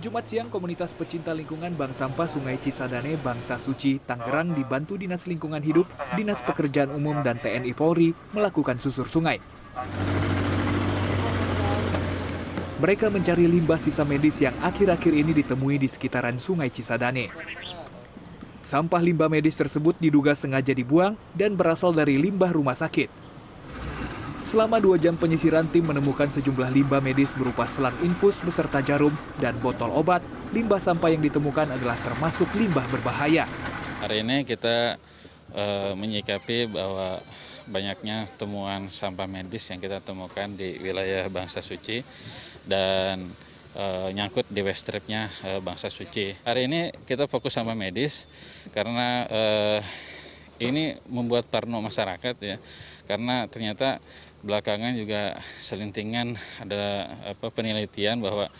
Jumat siang, komunitas pecinta lingkungan Bank Sampah Sungai Cisadane, Bangsa Suci, Tangerang dibantu Dinas Lingkungan Hidup, Dinas Pekerjaan Umum, dan TNI Polri melakukan susur sungai. Mereka mencari limbah sisa medis yang akhir-akhir ini ditemui di sekitaran Sungai Cisadane. Sampah limbah medis tersebut diduga sengaja dibuang dan berasal dari limbah rumah sakit. Selama dua jam penyisiran, tim menemukan sejumlah limbah medis berupa selang infus beserta jarum dan botol obat. Limbah sampah yang ditemukan adalah termasuk limbah berbahaya. Hari ini kita e, menyikapi bahwa banyaknya temuan sampah medis yang kita temukan di wilayah bangsa suci dan e, nyangkut di West stripnya e, bangsa suci. Hari ini kita fokus sampah medis karena e, ini membuat parno masyarakat ya karena ternyata belakangan juga selintingan ada apa penelitian bahwa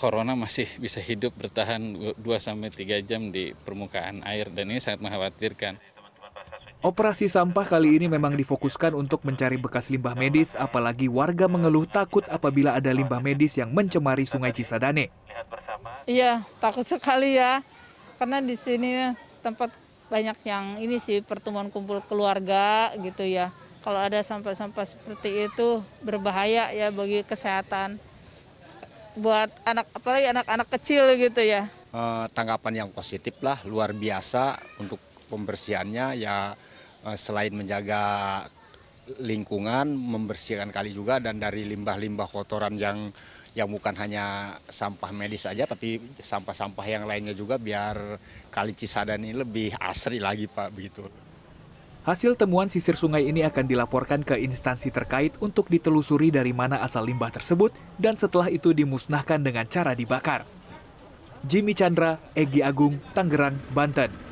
corona masih bisa hidup bertahan 2 sampai 3 jam di permukaan air dan ini sangat mengkhawatirkan. Operasi sampah kali ini memang difokuskan untuk mencari bekas limbah medis, apalagi warga mengeluh takut apabila ada limbah medis yang mencemari Sungai Cisadane. Iya, takut sekali ya, karena di sini tempat banyak yang ini sih pertemuan kumpul keluarga gitu ya. Kalau ada sampah-sampah seperti itu berbahaya ya bagi kesehatan buat anak apalagi anak-anak kecil gitu ya. Eh, tanggapan yang positif lah luar biasa untuk pembersihannya ya eh, selain menjaga lingkungan membersihkan kali juga dan dari limbah-limbah kotoran yang yang bukan hanya sampah medis saja tapi sampah-sampah yang lainnya juga biar Kali Cisadane ini lebih asri lagi Pak begitu. Hasil temuan sisir sungai ini akan dilaporkan ke instansi terkait untuk ditelusuri dari mana asal limbah tersebut dan setelah itu dimusnahkan dengan cara dibakar. Jimmy Chandra, Egi Agung, Tangerang, Banten.